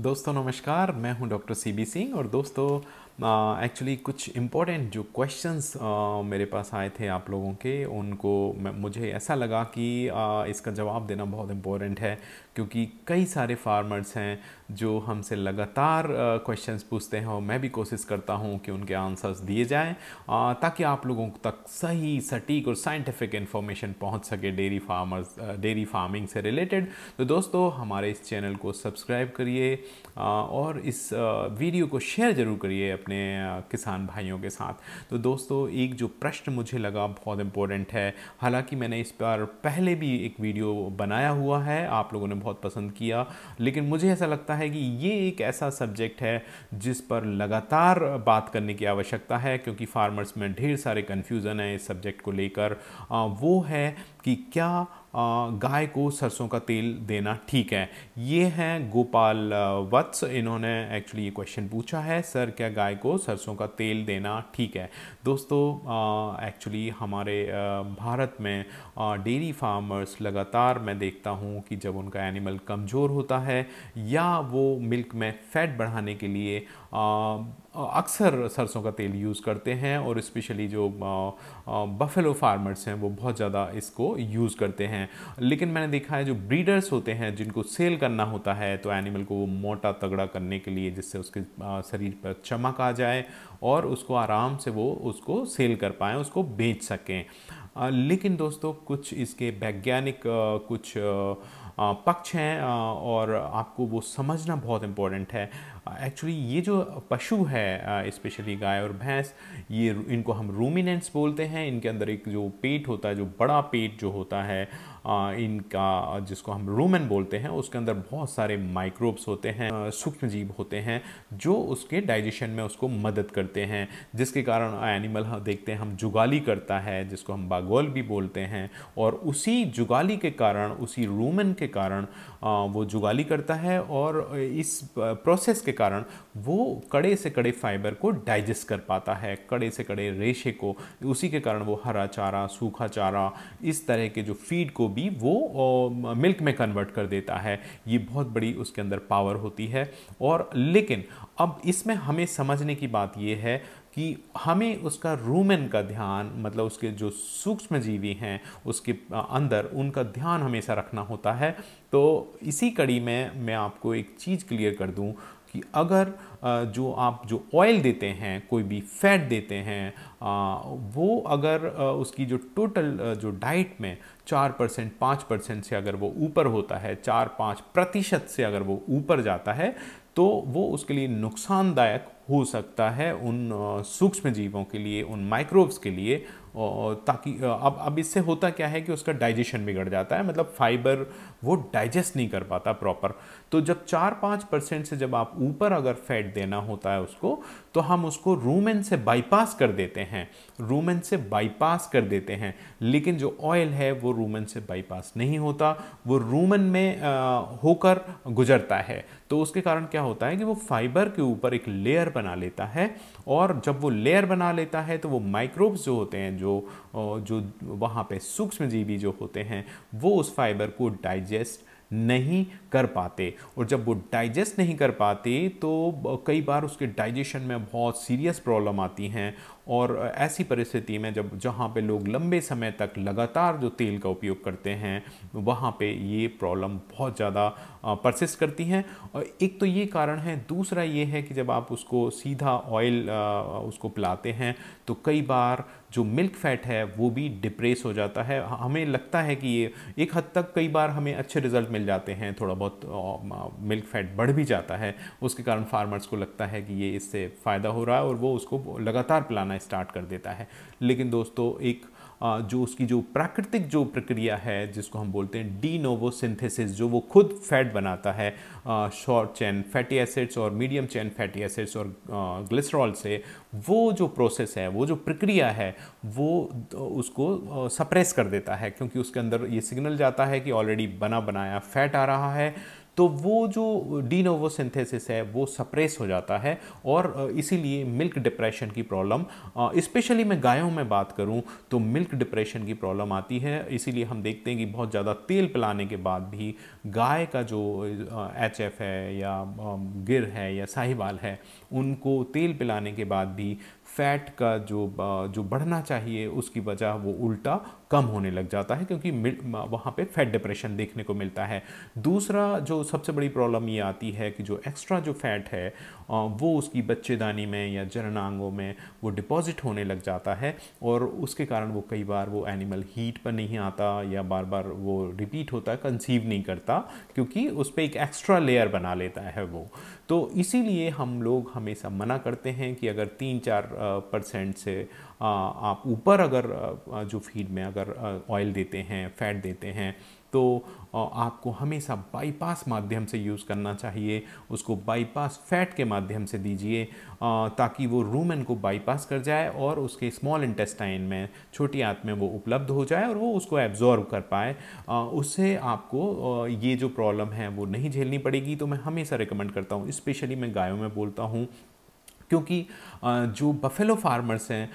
दोस्तों नमस्कार मैं हूं डॉक्टर सी बी सिंह और दोस्तों एक्चुअली uh, कुछ इम्पोर्टेंट जो क्वेश्चंस uh, मेरे पास आए थे आप लोगों के उनको मुझे ऐसा लगा कि uh, इसका जवाब देना बहुत इम्पोर्टेंट है क्योंकि कई सारे फार्मर्स हैं जो हमसे लगातार क्वेश्चंस uh, पूछते हैं और मैं भी कोशिश करता हूं कि उनके आंसर्स दिए जाएं uh, ताकि आप लोगों तक सही सटीक और साइंटिफिक इन्फॉर्मेशन पहुंच सके डेयरी फार्मर्स डेयरी फार्मिंग से रिलेटेड तो दोस्तों हमारे इस चैनल को सब्सक्राइब करिए uh, और इस वीडियो को शेयर ज़रूर करिए अपने किसान भाइयों के साथ तो दोस्तों एक जो प्रश्न मुझे लगा बहुत इम्पोर्टेंट है हालांकि मैंने इस पर पहले भी एक वीडियो बनाया हुआ है आप लोगों ने बहुत पसंद किया लेकिन मुझे ऐसा लगता है कि ये एक ऐसा सब्जेक्ट है जिस पर लगातार बात करने की आवश्यकता है क्योंकि फार्मर्स में ढेर सारे कन्फ्यूज़न है इस सब्जेक्ट को लेकर वो है कि क्या गाय को सरसों का तेल देना ठीक है ये हैं गोपाल वत्स इन्होंने एक्चुअली ये क्वेश्चन पूछा है सर क्या गाय को सरसों का तेल देना ठीक है दोस्तों एक्चुअली हमारे भारत में डेयरी फार्मर्स लगातार मैं देखता हूँ कि जब उनका एनिमल कमज़ोर होता है या वो मिल्क में फैट बढ़ाने के लिए अक्सर सरसों का तेल यूज़ करते हैं और स्पेशली जो बफेलो फार्मर्स हैं वो बहुत ज़्यादा इसको यूज़ करते हैं लेकिन मैंने देखा है जो ब्रीडर्स होते हैं जिनको सेल करना होता है तो एनिमल को वो मोटा तगड़ा करने के लिए जिससे उसके शरीर पर चमक आ जाए और उसको आराम से वो उसको सेल कर पाएँ उसको बेच सकें लेकिन दोस्तों कुछ इसके वैज्ञानिक कुछ पक्ष हैं और आपको वो समझना बहुत इम्पोर्टेंट है एक्चुअली uh, ये जो पशु है स्पेशली uh, गाय और भैंस ये इनको हम रूमिनेंट्स बोलते हैं इनके अंदर एक जो पेट होता है जो बड़ा पेट जो होता है uh, इनका जिसको हम रूमन बोलते हैं उसके अंदर बहुत सारे माइक्रोब्स होते हैं सूक्ष्म जीव होते हैं जो उसके डाइजेशन में उसको मदद करते हैं जिसके कारण एनिमल हम हाँ, देखते हैं हम जुगाली करता है जिसको हम बागोल भी बोलते हैं और उसी जुगाली के कारण उसी रूमन के कारण वो जुगाली करता है और इस प्रोसेस के जिसके कारण वो कड़े से कड़े फाइबर को डाइजेस्ट कर पाता है कड़े से कड़े रेशे को उसी के कारण वो हरा चारा सूखा चारा इस तरह के जो फीड को भी वो मिल्क में कन्वर्ट कर देता है ये बहुत बड़ी उसके अंदर पावर होती है और लेकिन अब इसमें हमें समझने की बात ये है कि हमें उसका रूमेन का ध्यान मतलब उसके जो सूक्ष्म जीवी हैं उसके अंदर उनका ध्यान हमेशा रखना होता है तो इसी कड़ी में मैं आपको एक चीज़ क्लियर कर दूं कि अगर जो आप जो ऑयल देते हैं कोई भी फैट देते हैं वो अगर उसकी जो टोटल जो डाइट में चार परसेंट पाँच परसेंट से अगर वो ऊपर होता है चार पाँच प्रतिशत से अगर वो ऊपर जाता है तो वो उसके लिए नुकसानदायक हो सकता है उन सूक्ष्म जीवों के लिए उन माइक्रोब्स के लिए और ताकि अब अब इससे होता क्या है कि उसका डाइजेशन बिगड़ जाता है मतलब फाइबर वो डाइजेस्ट नहीं कर पाता प्रॉपर तो जब चार पाँच परसेंट से जब आप ऊपर अगर फैट देना होता है उसको तो हम उसको रूमेन से बाईपास कर देते हैं रूमेन से बाईपास कर देते हैं लेकिन जो ऑयल है वो रूमेन से बाईपास नहीं होता वो रूमेन में होकर गुजरता है तो उसके कारण क्या होता है कि वो फाइबर के ऊपर एक लेयर बना लेता है और जब वो लेयर बना लेता है तो वो माइक्रोब्स जो होते हैं जो जो वहाँ पे सूक्ष्मजीवी जो होते हैं वो उस फाइबर को डाइजेस्ट नहीं कर पाते और जब वो डाइजेस्ट नहीं कर पाते तो कई बार उसके डाइजेशन में बहुत सीरियस प्रॉब्लम आती हैं और ऐसी परिस्थिति में जब जहाँ पे लोग लंबे समय तक लगातार जो तेल का उपयोग करते हैं वहाँ पे ये प्रॉब्लम बहुत ज़्यादा परसिस्ट करती हैं और एक तो ये कारण है दूसरा ये है कि जब आप उसको सीधा ऑयल उसको पिलाते हैं तो कई बार जो मिल्क फैट है वो भी डिप्रेस हो जाता है हमें लगता है कि ये एक हद तक कई बार हमें अच्छे रिजल्ट मिल जाते हैं थोड़ा बहुत मिल्क फैट बढ़ भी जाता है उसके कारण फार्मर्स को लगता है कि ये इससे फ़ायदा हो रहा है और वो उसको लगातार पिलाना स्टार्ट कर देता है लेकिन दोस्तों एक जो उसकी जो प्राकृतिक जो प्रक्रिया है जिसको हम बोलते हैं डी नोवो सिंथेसिस जो वो खुद फैट बनाता है शॉर्ट चैन फैटी एसिड्स और मीडियम चैन फैटी एसिड्स और ग्लिसरॉल से वो जो प्रोसेस है वो जो प्रक्रिया है वो उसको सप्रेस कर देता है क्योंकि उसके अंदर ये सिग्नल जाता है कि ऑलरेडी बना बनाया फैट आ रहा है तो वो जो डी नोवो सिंथेसिस है वो सप्रेस हो जाता है और इसीलिए मिल्क डिप्रेशन की प्रॉब्लम स्पेशली मैं गायों में बात करूं तो मिल्क डिप्रेशन की प्रॉब्लम आती है इसीलिए हम देखते हैं कि बहुत ज़्यादा तेल पिलाने के बाद भी गाय का जो एच है या गिर है या साहिवाल है उनको तेल पिलाने के बाद भी फैट का जो जो बढ़ना चाहिए उसकी वजह वो उल्टा कम होने लग जाता है क्योंकि वहाँ पे फैट डिप्रेशन देखने को मिलता है दूसरा जो सबसे बड़ी प्रॉब्लम ये आती है कि जो एक्स्ट्रा जो फैट है वो उसकी बच्चेदानी में या जरनांगों में वो डिपॉजिट होने लग जाता है और उसके कारण वो कई बार वो एनिमल हीट पर नहीं आता या बार बार वो रिपीट होता है कंसीव नहीं करता क्योंकि उस पर एक एक्स्ट्रा लेयर बना लेता है वो तो इसीलिए हम लोग हम हमेशा मना करते हैं कि अगर तीन चार परसेंट से आप ऊपर अगर जो फीड में अगर ऑयल देते हैं फैट देते हैं तो आपको हमेशा बाईपास माध्यम से यूज़ करना चाहिए उसको बाईपास फैट के माध्यम से दीजिए ताकि वो रूमेन को बाईपास कर जाए और उसके स्मॉल इंटेस्टाइन में छोटी आँत में वो उपलब्ध हो जाए और वो उसको एब्जॉर्व कर पाए उससे आपको ये जो प्रॉब्लम है वो नहीं झेलनी पड़ेगी तो मैं हमेशा रिकमेंड करता हूँ स्पेशली मैं गायों में बोलता हूँ क्योंकि जो बफेलो फार्मर्स हैं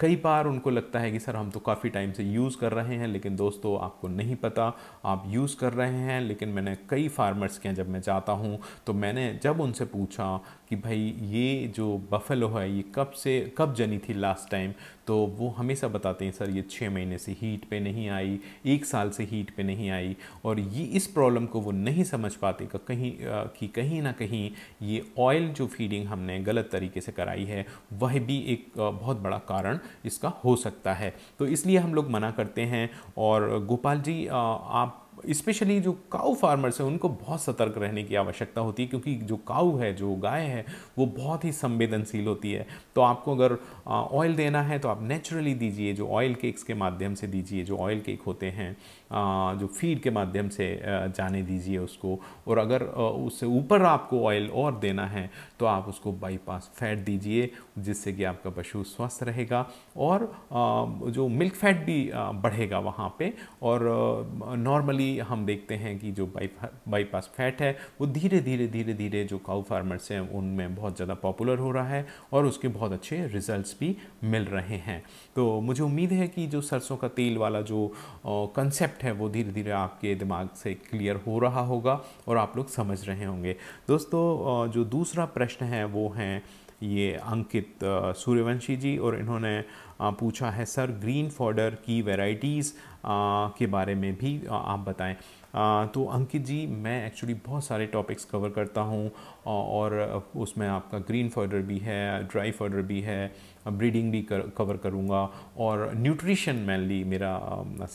कई बार उनको लगता है कि सर हम तो काफ़ी टाइम से यूज़ कर रहे हैं लेकिन दोस्तों आपको नहीं पता आप यूज़ कर रहे हैं लेकिन मैंने कई फार्मर्स के हैं जब मैं जाता हूँ तो मैंने जब उनसे पूछा कि भाई ये जो बफेलो है ये कब से कब जनी थी लास्ट टाइम तो वो हमेशा बताते हैं सर ये छः महीने से हीट पे नहीं आई एक साल से हीट पे नहीं आई और ये इस प्रॉब्लम को वो नहीं समझ पाते का कहीं कि कहीं ना कहीं ये ऑयल जो फीडिंग हमने गलत तरीके से कराई है वह भी एक बहुत बड़ा कारण इसका हो सकता है तो इसलिए हम लोग मना करते हैं और गोपाल जी आप स्पेशली जो काऊ फार्मर्स हैं उनको बहुत सतर्क रहने की आवश्यकता होती है क्योंकि जो काऊ है जो गाय है वो बहुत ही संवेदनशील होती है तो आपको अगर ऑयल देना है तो आप नेचुरली दीजिए जो ऑयल केक्स के माध्यम से दीजिए जो ऑयल केक होते हैं जो फीड के माध्यम से जाने दीजिए उसको और अगर उससे ऊपर आपको ऑयल और देना है तो आप उसको बाईपास फैट दीजिए जिससे कि आपका पशु स्वस्थ रहेगा और जो मिल्क फैट भी बढ़ेगा वहाँ पे और नॉर्मली हम देखते हैं कि जो बाईपास फैट है वो धीरे धीरे धीरे धीरे जो काउ फार्मर्स हैं उनमें बहुत ज़्यादा पॉपुलर हो रहा है और उसके बहुत अच्छे रिजल्ट्स भी मिल रहे हैं तो मुझे उम्मीद है कि जो सरसों का तेल वाला जो कंसेप्ट कॉन्सेप्ट है वो धीरे धीरे आपके दिमाग से क्लियर हो रहा होगा और आप लोग समझ रहे होंगे दोस्तों जो दूसरा प्रश्न है वो हैं ये अंकित सूर्यवंशी जी और इन्होंने पूछा है सर ग्रीन फॉर्डर की वेराइटीज़ के बारे में भी आप बताएं तो अंकित जी मैं एक्चुअली बहुत सारे टॉपिक्स कवर करता हूँ और उसमें आपका ग्रीन फॉर्डर भी है ड्राई फॉर्डर भी है ब्रीडिंग भी कर, कवर करूँगा और न्यूट्रिशन मेनली मेरा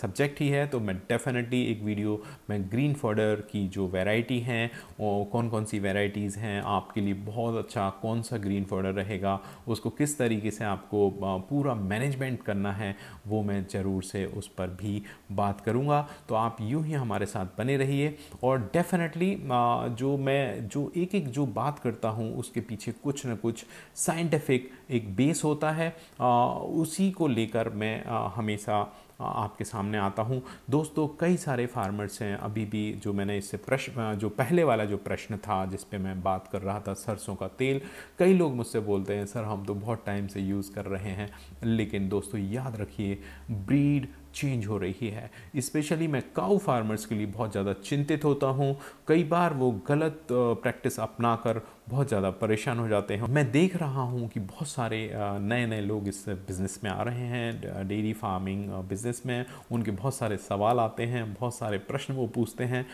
सब्जेक्ट um, ही है तो मैं डेफिनेटली एक वीडियो मैं ग्रीन फॉर्डर की जो वैरायटी हैं और कौन कौन सी वैरायटीज़ हैं आपके लिए बहुत अच्छा कौन सा ग्रीन फॉर्डर रहेगा उसको किस तरीके से आपको uh, पूरा मैनेजमेंट करना है वो मैं ज़रूर से उस पर भी बात करूँगा तो आप यूँ ही हमारे साथ बने रहिए और डेफिनेटली uh, जो मैं जो एक एक जो बात करता हूँ उसके पीछे कुछ ना कुछ साइंटिफिक एक बेस होता होता है उसी को लेकर मैं हमेशा आपके सामने आता हूँ दोस्तों कई सारे फार्मर्स हैं अभी भी जो मैंने इससे प्रश्न जो पहले वाला जो प्रश्न था जिस पे मैं बात कर रहा था सरसों का तेल कई लोग मुझसे बोलते हैं सर हम तो बहुत टाइम से यूज़ कर रहे हैं लेकिन दोस्तों याद रखिए ब्रीड चेंज हो रही है इस्पेशली मैं काऊ फार्मर्स के लिए बहुत ज़्यादा चिंतित होता हूँ कई बार वो गलत प्रैक्टिस अपना कर बहुत ज़्यादा परेशान हो जाते हैं मैं देख रहा हूँ कि बहुत सारे नए नए लोग इस बिज़नेस में आ रहे हैं डेयरी फार्मिंग बिज़नेस में उनके बहुत सारे सवाल आते हैं बहुत सारे प्रश्न वो पूछते हैं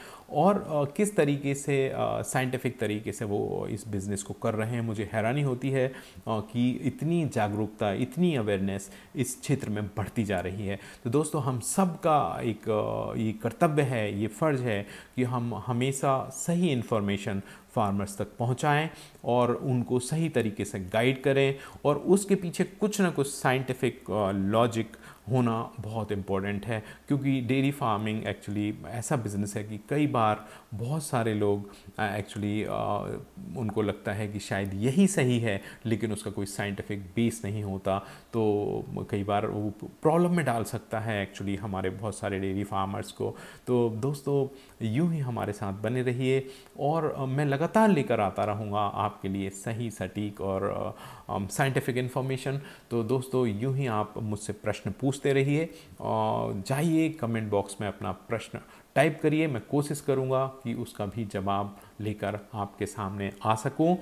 और किस तरीके से साइंटिफिक तरीके से वो इस बिज़नेस को कर रहे हैं मुझे हैरानी होती है कि इतनी जागरूकता इतनी अवेयरनेस इस क्षेत्र में बढ़ती जा रही है तो दोस्तों दोस्तों हम सब का एक ये कर्तव्य है ये फ़र्ज़ है कि हम हमेशा सही इन्फॉर्मेशन फार्मर्स तक पहुंचाएं और उनको सही तरीके से गाइड करें और उसके पीछे कुछ ना कुछ साइंटिफिक लॉजिक होना बहुत इम्पॉर्टेंट है क्योंकि डेयरी फार्मिंग एक्चुअली ऐसा बिजनेस है कि कई बार बहुत सारे लोग एक्चुअली उनको लगता है कि शायद यही सही है लेकिन उसका कोई साइंटिफिक बेस नहीं होता तो कई बार वो प्रॉब्लम में डाल सकता है एक्चुअली हमारे बहुत सारे डेयरी फार्मर्स को तो दोस्तों यूँ ही हमारे साथ बने रहिए और मैं लगा लगातार लेकर आता रहूँगा आपके लिए सही सटीक और साइंटिफिक इन्फॉर्मेशन तो दोस्तों यूँ ही आप मुझसे प्रश्न पूछते रहिए और जाइए कमेंट बॉक्स में अपना प्रश्न टाइप करिए मैं कोशिश करूँगा कि उसका भी जवाब लेकर आपके सामने आ सकूँ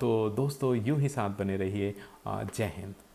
तो दोस्तों यूँ ही साथ बने रहिए जय हिंद